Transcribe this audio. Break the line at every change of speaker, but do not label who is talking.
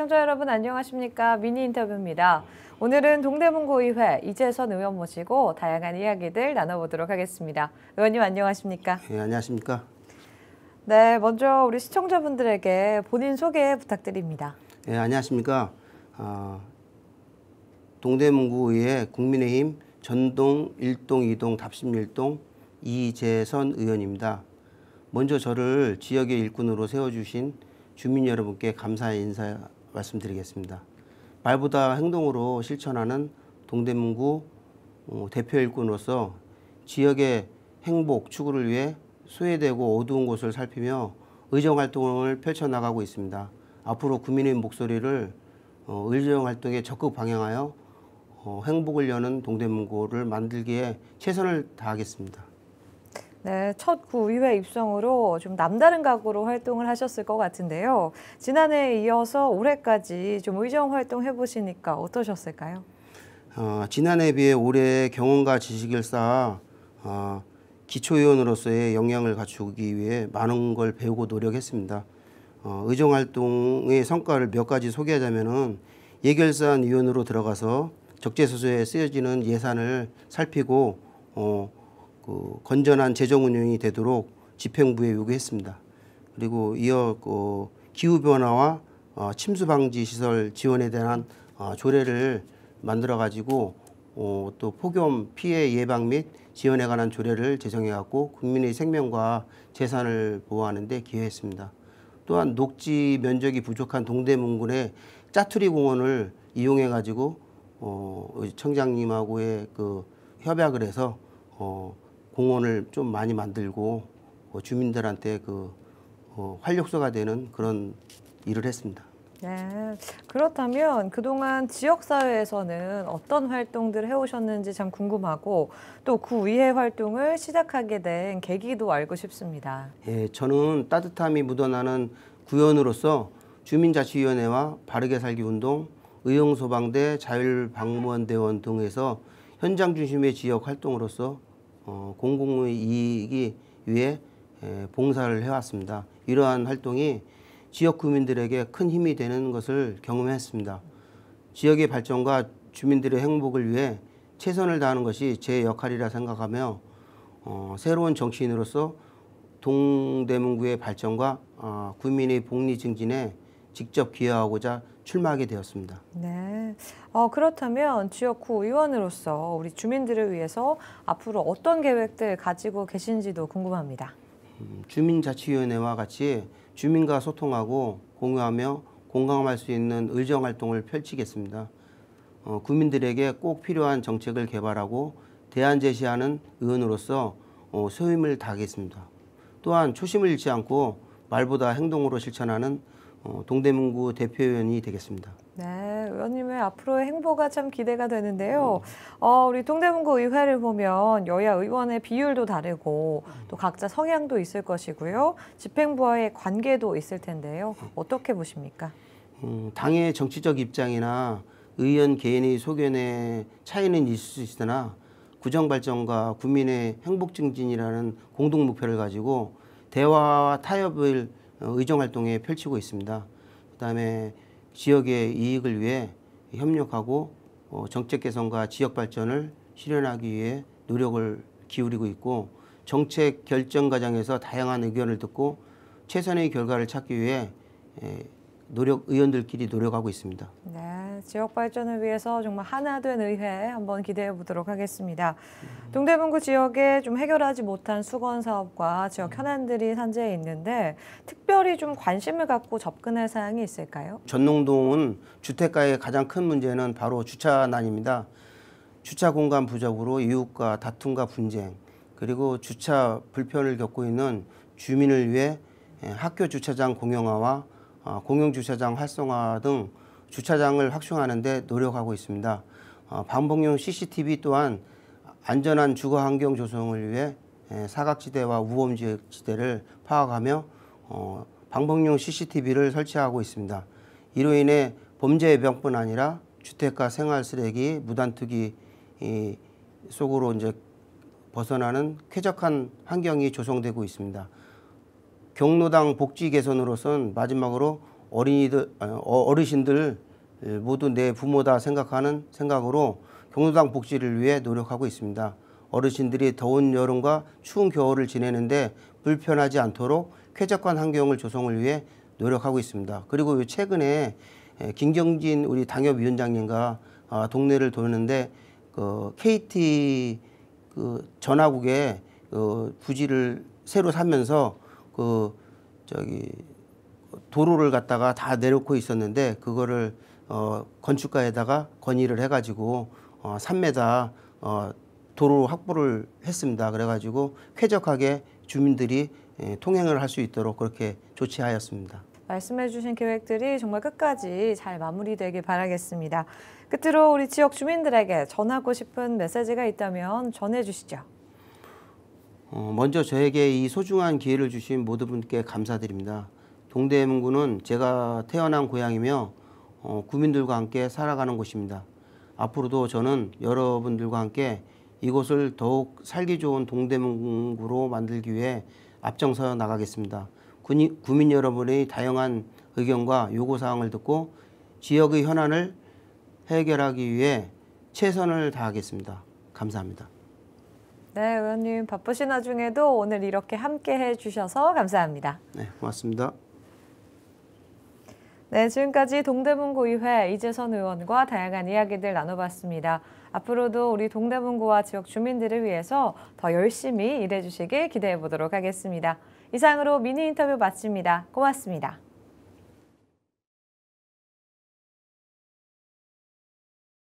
시청자 여러분 안녕하십니까 미니 인터뷰입니다. 오늘은 동대문구의회 이재선 의원 모시고 다양한 이야기들 나눠보도록 하겠습니다. 의원님 안녕하십니까?
네 안녕하십니까?
네 먼저 우리 시청자분들에게 본인 소개 부탁드립니다.
네 안녕하십니까? 어, 아, 동대문구의회 국민의힘 전동 1동 2동 답심 1동 이재선 의원입니다. 먼저 저를 지역의 일꾼으로 세워주신 주민 여러분께 감사의 인사 말씀드리겠습니다. 말보다 행동으로 실천하는 동대문구 어, 대표 일꾼으로서 지역의 행복 추구를 위해 소외되고 어두운 곳을 살피며 의정 활동을 펼쳐나가고 있습니다. 앞으로 국민의 목소리를 어, 의정 활동에 적극 방향하여 어, 행복을 여는 동대문구를 만들기에 최선을 다하겠습니다.
네, 첫 구의회 입성으로 좀 남다른 각오로 활동을 하셨을 것 같은데요. 지난해에 이어서 올해까지 좀 의정 활동 해보시니까 어떠셨을까요?
어, 지난해에 비해 올해 경험과 지식을 쌓아 어, 기초의원으로서의 역량을 갖추기 위해 많은 걸 배우고 노력했습니다. 어, 의정 활동의 성과를 몇 가지 소개하자면은 예결산 위원으로 들어가서 적재소서에 쓰여지는 예산을 살피고 어, 그 건전한 재정 운영이 되도록 집행부에 요구했습니다. 그리고 이어 그 기후 변화와 어, 침수 방지 시설 지원에 대한 어, 조례를 만들어 가지고 어, 또 폭염 피해 예방 및 지원에 관한 조례를 제정해 갖고 국민의 생명과 재산을 보호하는 데 기여했습니다. 또한 녹지 면적이 부족한 동대문군의 짜투리 공원을 이용해 가지고 어, 청장님하고의 그 협약을 해서 어, 공원을 좀 많이 만들고 어, 주민들한테 그 어, 활력소가 되는 그런 일을 했습니다.
네, 그렇다면 그동안 지역사회에서는 어떤 활동들을 해오셨는지 참 궁금하고 또 구의회 그 활동을 시작하게 된 계기도 알고 싶습니다.
예, 저는 따뜻함이 묻어나는 구연으로서 주민자치위원회와 바르게살기운동, 의용소방대, 자율방문대원 등에서 현장 중심의 지역 활동으로서 어, 공공의 이익이 위해 에, 봉사를 해왔습니다. 이러한 활동이 지역 구민들에게 큰 힘이 되는 것을 경험했습니다. 지역의 발전과 주민들의 행복을 위해 최선을 다하는 것이 제 역할이라 생각하며 어, 새로운 정치인으로서 동대문구의 발전과 어, 국민의 복리 증진에 직접 기여하고자 출마하게 되었습니다.
네. 어, 그렇다면 지역구 의원으로서 우리 주민들을 위해서 앞으로 어떤 계획들 가지고 계신지도 궁금합니다.
음, 주민자치위원회와 같이 주민과 소통하고 공유하며 공감할 수 있는 의정 활동을 펼치겠습니다. 어, 국민들에게 꼭 필요한 정책을 개발하고 대안 제시하는 의원으로서 어, 소임을 다하겠습니다. 또한 초심을 잃지 않고 말보다 행동으로 실천하는 어, 동대문구 대표위원이 되겠습니다.
네, 의원님의 앞으로의 행보가 참 기대가 되는데요. 음. 어, 우리 동대문구 의회를 보면 여야 의원의 비율도 다르고 또 각자 성향도 있을 것이고요. 집행부와의 관계도 있을 텐데요. 어떻게 보십니까?
음, 당의 정치적 입장이나 의원 개인의 소견에 차이는 있을 수 있으나 구정 발전과 국민의 행복 증진이라는 공동 목표를 가지고 대화와 타협을 어, 의정 활동에 펼치고 있습니다. 그다음에 지역의 이익을 위해 협력하고 어, 정책 개선과 지역 발전을 실현하기 위해 노력을 기울이고 있고 정책 결정 과정에서 다양한 의견을 듣고 최선의 결과를 찾기 위해 노력 의원들끼리 노력하고 있습니다.
네. 지역 발전을 위해서 정말 하나 된 의회 한번 기대해 보도록 하겠습니다. 동대문구 지역에 좀 해결하지 못한 수건 사업과 지역 현안들이 산재해 있는데 특별히 좀 관심을 갖고 접근할 사항이 있을까요?
전농동은 주택가의 가장 큰 문제는 바로 주차난입니다. 주차 공간 부족으로 이웃과 다툼과 분쟁 그리고 주차 불편을 겪고 있는 주민을 위해 예, 학교 주차장 공용화와 어, 공용주차장 활성화 등 주차장을 확충하는데 노력하고 있습니다. 어, 반복용 CCTV 또한 안전한 주거 환경 조성을 위해 예, 사각지대와 우범지대를 파악하며 어, 방범용 CCTV를 설치하고 있습니다. 이로 인해 범죄 예방뿐 아니라 주택가 생활 쓰레기, 무단 투기 속으로 이제 벗어나는 쾌적한 환경이 조성되고 있습니다. 경로당 복지 개선으로선 마지막으로 어린이들 어, 어르신들 예, 모두 내 부모다 생각하는 생각으로 경로당 복지를 위해 노력하고 있습니다. 어르신들이 더운 여름과 추운 겨울을 지내는데 불편하지 않도록 쾌적한 환경을 조성을 위해 노력하고 있습니다. 그리고 최근에 예, 김경진 우리 당협위원장님과 아, 동네를 도는데 그 KT 그 전화국에 그 부지를 새로 사면서 그 저기 도로를 갖다가 다 내놓고 있었는데 그거를 어, 건축가에다가 건의를 해가지고 어, 3m 어, 도로 확보를 했습니다. 그래가지고 쾌적하게 주민들이 예, 통행을 할 수 있도록 그렇게 조치하였습니다.
말씀해주신 계획들이 정말 끝까지 잘 마무리되길 바라겠습니다. 끝으로 우리 지역 주민들에게 전하고 싶은 메시지가 있다면 전해주시죠.
어, 먼저 저에게 이 소중한 기회를 주신 모든 분께 감사드립니다. 동대문구는 제가 태어난 고향이며 어, 구민들과 함께 살아가는 곳입니다. 앞으로도 저는 여러분들과 함께 이곳을 더욱 살기 좋은 동대문구로 만들기 위해 앞장서 나가겠습니다. 군이, 구민 여러분의 다양한 의견과 요구사항을 듣고 지역의 현안을 해결하기 위해 최선을 다하겠습니다. 감사합니다.
네, 의원님 바쁘신 와중에도 오늘 이렇게 함께 해주셔서 감사합니다.
네, 고맙습니다.
네, 지금까지 동대문구의회 이재선 의원과 다양한 이야기들 나눠봤습니다. 앞으로도 우리 동대문구와 지역 주민들을 위해서 더 열심히 일해주시길 기대해보도록 하겠습니다. 이상으로 미니 인터뷰 마칩니다. 고맙습니다.